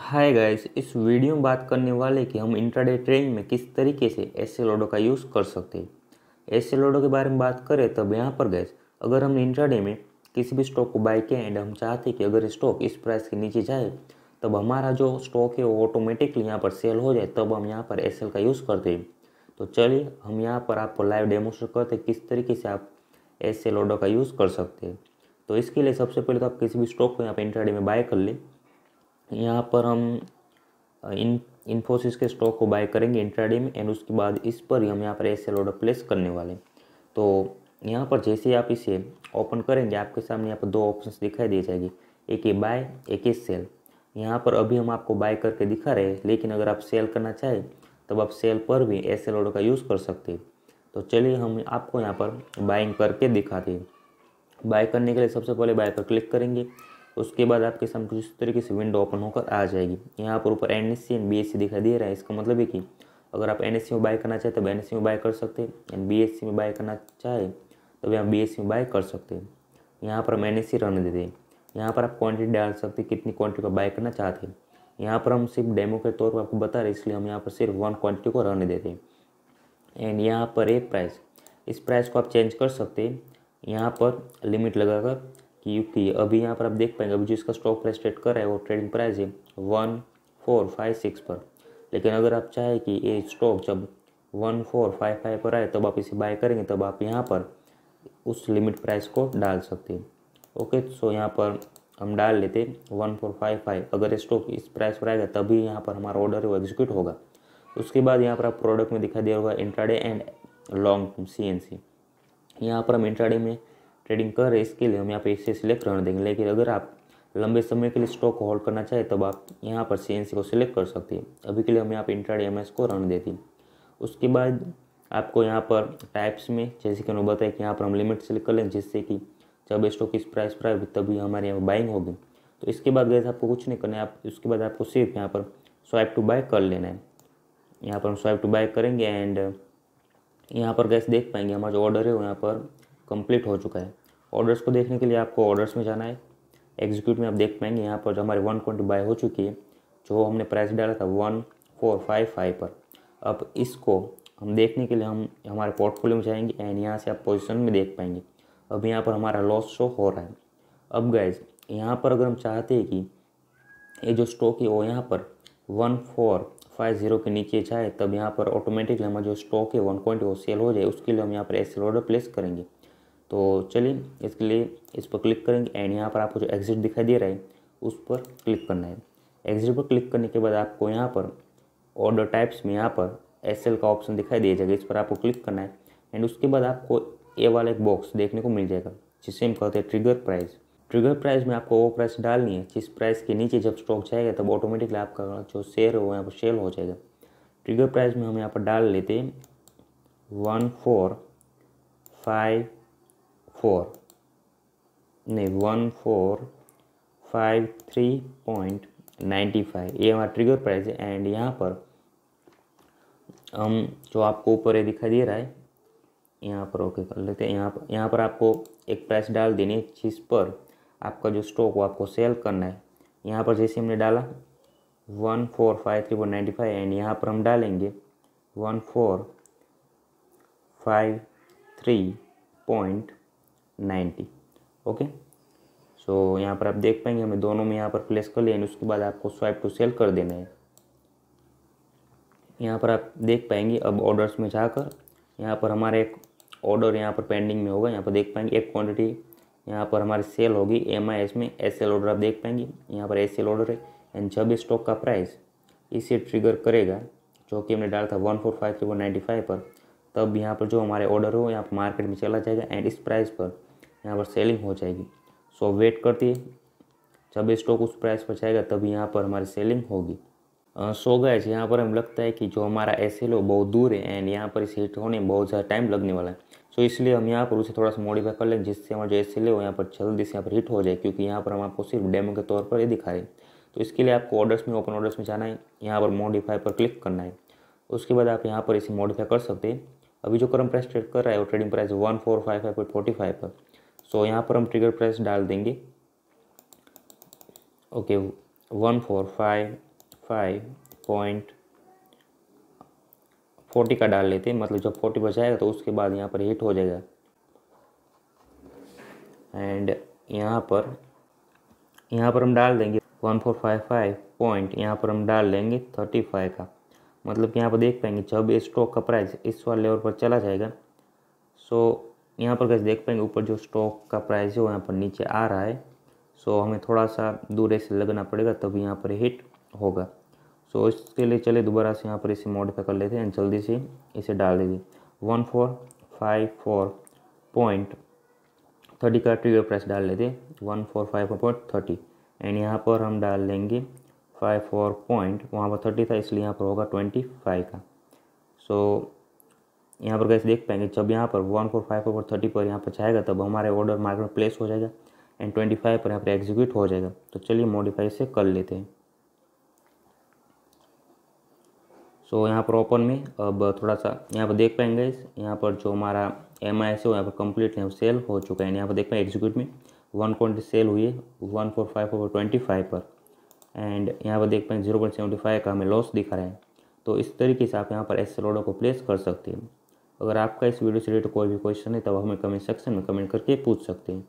hi guys इस video में बात करने वाले कि हम इंट्राडे ट्रेडिंग में किस तरीके से एस लोडो का यूज़ कर सकते हैं एस लोडो के बारे में बात करें तब यहाँ पर गैस अगर हम इंट्राडे में किसी भी स्टॉक को बाय किया एंड हम चाहते हैं कि अगर स्टॉक इस प्राइस के नीचे जाए तब हमारा जो स्टॉक है वो ऑटोमेटिकली यहाँ पर सेल हो जाए तब हम यहाँ पर एस का यूज़ करते हैं तो चलिए हम यहाँ पर आपको लाइव डेमोस्ट्रेट करते किस तरीके से आप एस लोडो का यूज़ कर सकते हैं तो इसके लिए सबसे पहले तो आप किसी भी स्टॉक को यहाँ पर इंट्राडे में बाय कर लें यहाँ पर हम इन इन्फोसिस के स्टॉक को बाय करेंगे इंट्राडे में एंड उसके बाद इस पर ही हम यहाँ पर एस एल ऑर्डर प्लेस करने वाले तो यहाँ पर जैसे आप इसे ओपन करेंगे आपके सामने यहाँ पर दो ऑप्शंस दिखाई दिए जाएगी एक ए बाय एक ए सेल यहाँ पर अभी हम आपको बाय करके दिखा रहे हैं लेकिन अगर आप सेल करना चाहें तब आप सेल पर भी एस एल ऑर्डर का यूज़ कर सकते तो चलिए हम आपको यहाँ पर बाइंग करके दिखाते हैं बाय करने के लिए सबसे पहले बाय पर क्लिक करेंगे उसके बाद आपके सामने कुछ इस तरीके से विंडो ओपन होकर आ जाएगी यहाँ पर ऊपर N S C and B S C दिखाई दे रहा है इसका मतलब है कि अगर आप एन एस सी में बाय करना चाहें तो एन एस सी में बाय कर सकते हैं एंड बी एस सी में बाय करना चाहे तो आप बी एस सी में बाय कर सकते हैं यहाँ पर हम एन एस सी रहने देते हैं यहाँ पर आप क्वान्टिटी डाल सकते कितनी क्वान्टिटी का बाय करना चाहते हैं यहाँ पर हम सिर्फ डेमो के तौर पर आपको बता रहे हैं इसलिए हम यहाँ पर सिर्फ वन क्वांटिटी को रहने देते हैं एंड यहाँ पर है प्राइस इस प्राइस को आप चेंज कर सकते हैं यहाँ पर लिमिट लगाकर की युक्ति अभी यहाँ पर आप देख पाएंगे अभी जिसका स्टॉक प्राइस ट्रेड कर रहा है वो ट्रेडिंग प्राइस है वन फोर फाइव सिक्स पर लेकिन अगर आप चाहें कि ये स्टॉक जब वन फोर फाइव फाइव पर आए तब आप इसे बाय करेंगे तब आप यहाँ पर उस लिमिट प्राइस को डाल सकते हैं ओके सो यहाँ पर हम डाल लेते वन फोर फाइव फाइव अगर ये स्टॉक इस प्राइस पर आएगा तभी यहाँ पर हमारा ऑर्डर वो एग्जीक्यूट होगा उसके बाद यहाँ पर आप प्रोडक्ट में दिखाई दे रहा होगा intraday and long C N C यहाँ पर हम इंट्राडे में ट्रेडिंग कर रहे हैं इसके लिए हम यहाँ पे इसे सिलेक्ट रहने देंगे लेकिन अगर आप लंबे समय के लिए स्टॉक होल्ड करना चाहें तब आप यहाँ पर सी को सिलेक्ट कर सकते हैं अभी के लिए हम यहाँ पर इंट्राडे एम को रन देते हैं उसके बाद आपको यहाँ पर टाइप्स में जैसे कि उन्होंने बताया कि यहाँ पर हम लिमिट सेलेक्ट कर लें जिससे कि जब स्टॉक इस प्राइस पर आए तभी हमारे यहाँ बाइंग होगी तो इसके बाद गैस आपको कुछ नहीं करना है आप उसके बाद आपको सिर्फ यहाँ पर स्वाइप टू बाय कर लेना है यहाँ पर हम स्वाइप टू बाय करेंगे एंड यहाँ पर गैस देख पाएंगे हमारा जो ऑर्डर है वो यहाँ पर कंप्लीट हो चुका है ऑर्डर्स को देखने के लिए आपको ऑर्डर्स में जाना है एग्जीक्यूट में आप देख पाएंगे यहाँ पर जो हमारे वन ट्वेंटी बाई हो चुकी है जो हमने प्राइस डाला था वन फोर फाइव फाइव पर अब इसको हम देखने के लिए हम हमारे पोर्टफोलियो में जाएंगे एंड यहाँ से आप पोजिशन में देख पाएंगे अब यहाँ पर हमारा लॉस शो हो रहा है अब गाइज यहाँ पर अगर हम चाहते हैं कि ये जो स्टॉक है वो यहाँ पर वन फोर फाइव ज़ीरो के नीचे जाए तब यहाँ पर ऑटोमेटिकली हमारा जो स्टॉक है वन पॉइंट वो सेल हो जाए उसके लिए हम यहाँ पर एस ऑर्डर प्लेस करेंगे तो चलिए इसके लिए इस पर क्लिक करेंगे एंड यहाँ पर आपको जो एग्जिट दिखाई दे रहा है उस पर क्लिक करना है एग्जिट पर क्लिक करने के बाद आपको यहाँ पर ऑर्डर टाइप्स में यहाँ पर एस का ऑप्शन दिखाई दिया जाएगा इस पर आपको क्लिक करना है एंड उसके बाद आपको ए वाला एक बॉक्स देखने को मिल जाएगा जिसे हम कहते हैं ट्रिगर प्राइस ट्रिगर प्राइस में आपको वो प्राइस डालनी है जिस प्राइस के नीचे जब स्टॉक जाएगा तब ऑटोमेटिकली आपका जो शेयर है वो यहाँ पर सेल हो जाएगा ट्रिगर प्राइस में हम यहाँ पर डाल लेते हैं वन फोर फाइव फोर नहीं one four five three point ninety five ये हमारा ट्रिगर प्राइस है एंड यहाँ पर हम जो आपको ऊपर ये दिखाई दे रहा है यहाँ पर ओके कर लेते हैं यहाँ पर यहाँ पर आपको एक प्राइस डाल देनी है जिस पर आपका जो स्टॉक वो आपको सेल करना है यहाँ पर जैसे हमने डाला one four five three point ninety five and यहाँ पर हम डालेंगे one four five three point ninety okay so यहाँ पर आप देख पाएंगे हमें दोनों में यहाँ पर प्लेस कर लिया एंड उसके बाद आपको स्वाइप टू सेल कर देना है यहाँ पर आप देख पाएंगे अब ऑर्डर्स में जाकर यहाँ पर हमारे एक ऑर्डर यहाँ पर पेंडिंग में होगा यहाँ पर देख पाएंगे एक क्वांटिटी यहाँ पर हमारी सेल होगी एम आई एस में एस एल ऑर्डर आप देख पाएंगे यहाँ पर एस एल ऑर्डर है एंड जब स्टॉक का प्राइस इसे ट्रिगर करेगा जो कि हमने डाला था वन फोर फाइव थ्री वो नाइन्टी फाइव पर तब यहाँ पर जो हमारे ऑर्डर हो यहाँ पर मार्केट में चला जाएगा एंड इस प्राइस पर यहाँ पर सेलिंग हो जाएगी सो so, वेट करती है जब स्टॉक उस प्राइस पर जाएगा तब यहाँ पर हमारी सेलिंग होगी सो गैज यहाँ पर हम लगता है कि जो हमारा एस एल बहुत दूर है एंड यहाँ पर इस हिट होने में बहुत ज़्यादा टाइम लगने वाला है सो so, इसलिए हम यहाँ पर उसे थोड़ा सा मॉडिफाई कर लेंगे जिससे हमारा जो एस एल यहाँ पर जल्दी से यहाँ पर हिट हो जाए क्योंकि यहाँ पर हम आपको सिर्फ डेमो के तौर पर ही दिखा रहे हैं तो इसके लिए आपको ऑर्डर्स में ओपन ऑर्डर्स में जाना है यहाँ पर मॉडिफाई पर क्लिक करना है उसके बाद आप यहाँ पर इसे मॉडिफाई कर सकते हैं अभी जो करम प्राइस ट्रेड कर रहा है वो trading price one four five five point forty five पर सो यहाँ पर हम ट्रिगर प्राइस डाल देंगे okay one four five five point forty का डाल लेते हैं मतलब जब फोर्टी बचाएगा तो उसके बाद यहाँ पर हिट हो जाएगा एंड यहाँ पर यहाँ पर हम डाल देंगे one four five five point यहाँ पर हम डाल देंगे थर्टी फाइव का मतलब कि यहाँ पर देख पाएंगे जब ये स्टॉक का प्राइस इस वाले लेवल पर चला जाएगा सो यहाँ पर कैसे देख पाएंगे ऊपर जो स्टॉक का प्राइस है वो यहाँ पर नीचे आ रहा है सो हमें थोड़ा सा दूर ऐसे लगना पड़ेगा तभी यहाँ पर हिट होगा सो इसके लिए चले दोबारा से यहाँ पर इसे मॉडिफाई कर लेते हैं जल्दी से इसे डाल देंगे one four five four point thirty का ट्रिगर प्राइस डाल लेते one four five point thirty and यहाँ पर हम डाल देंगे फाइव फोर पॉइंट वहाँ पर थर्टी था इसलिए यहाँ पर होगा ट्वेंटी फाइव का सो so, यहाँ पर कैसे देख पाएंगे जब यहाँ पर one four five four thirty पर यहाँ पर जाएगा तब हमारे ऑर्डर मार्केट में प्लेस हो जाएगा एंड ट्वेंटी फाइव पर यहाँ पर एग्जीक्यूट हो जाएगा तो चलिए मॉडिफाई से कर लेते हैं सो so, यहाँ पर ओपन में अब थोड़ा सा यहाँ पर देख पाएंगे यहाँ पर जो हमारा एम आई से यहाँ पर कम्प्लीट है सेल हो चुका है यहाँ पर देख पाएंगे एग्जीक्यूट में वन क्वान्टिटी सेल हुई है one four five four twenty five पर एंड यहाँ पर देख पाए जीरो पॉइंट सेवेंटी फाइव का हमें लॉस दिखा रहा है तो इस तरीके से आप यहाँ पर ऐसे लोडों को प्लेस कर सकते हैं अगर आपका इस वीडियो से रिलेटेड कोई भी क्वेश्चन है तो हमें कमेंट सेक्शन में कमेंट करके पूछ सकते हैं